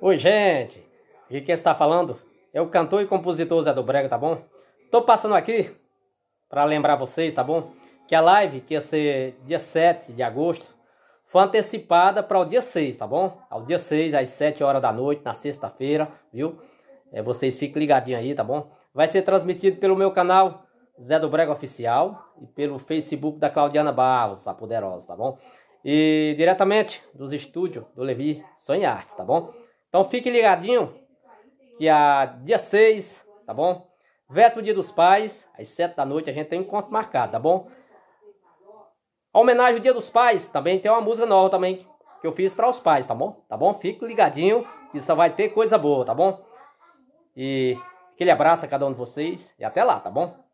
Oi, gente! De quem está falando é o cantor e compositor Zé do Brega, tá bom? Tô passando aqui para lembrar vocês, tá bom? Que a live, que ia ser dia 7 de agosto, foi antecipada para o dia 6, tá bom? Ao dia 6, às 7 horas da noite, na sexta-feira, viu? É, vocês fiquem ligadinhos aí, tá bom? Vai ser transmitido pelo meu canal Zé do Brega Oficial e pelo Facebook da Claudiana Barros, a Poderosa, tá bom? E diretamente dos estúdios do Levi Sonharte, tá bom? Então fique ligadinho que a é dia 6, tá bom? Véspera Dia dos Pais, às 7 da noite a gente tem um encontro marcado, tá bom? A homenagem ao Dia dos Pais, também tem uma música nova também que eu fiz para os pais, tá bom? Tá bom? Fique ligadinho que só vai ter coisa boa, tá bom? E aquele abraço a cada um de vocês e até lá, tá bom?